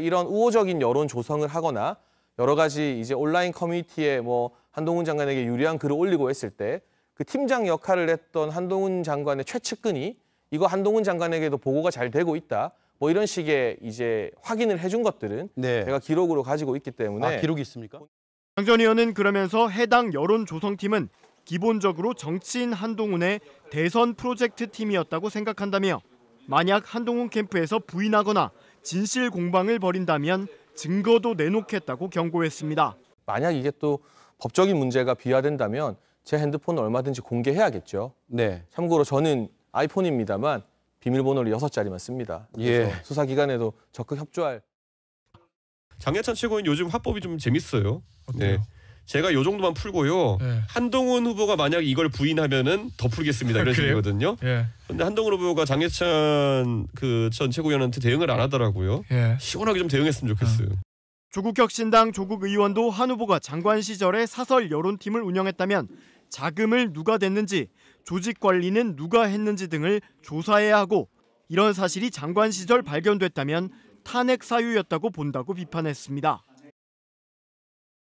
이런 우호적인 여론 조성을 하거나 여러 가지 이제 온라인 커뮤니티에 뭐 한동훈 장관에게 유리한 글을 올리고 했을 때 그 팀장 역할을 했던 한동훈 장관의 최측근이 이거 한동훈 장관에게도 보고가 잘 되고 있다. 뭐 이런 식의 이제 확인을 해준 것들은 네. 제가 기록으로 가지고 있기 때문에 아, 기록이 있습니까? 장전 의원은 그러면서 해당 여론 조성팀은 기본적으로 정치인 한동훈의 대선 프로젝트 팀이었다고 생각한다며 만약 한동훈 캠프에서 부인하거나 진실 공방을 벌인다면 증거도 내놓겠다고 경고했습니다. 만약 이게 또 법적인 문제가 비화된다면 제 핸드폰을 얼마든지 공개해야겠죠. 네. 참고로 저는 아이폰입니다만 비밀번호를 여 자리만 씁니다. 그래서 예. 수사기관에도 적극 협조할. 장해찬 최고는 요즘 화법이 좀 재밌어요. 네. 제가 요 정도만 풀고요. 예. 한동훈 후보가 만약 이걸 부인하면은 더 풀겠습니다. 이런 아, 식이거든요. 예. 근데 한동훈 후보가 장해찬 그전 최고위원한테 대응을 안 하더라고요. 예. 시원하게 좀 대응했으면 좋겠어요. 아. 조국혁신당 조국 의원도 한 후보가 장관 시절에 사설 여론팀을 운영했다면 자금을 누가 댔는지 조직 관리는 누가 했는지 등을 조사해야 하고 이런 사실이 장관 시절 발견됐다면 탄핵 사유였다고 본다고 비판했습니다.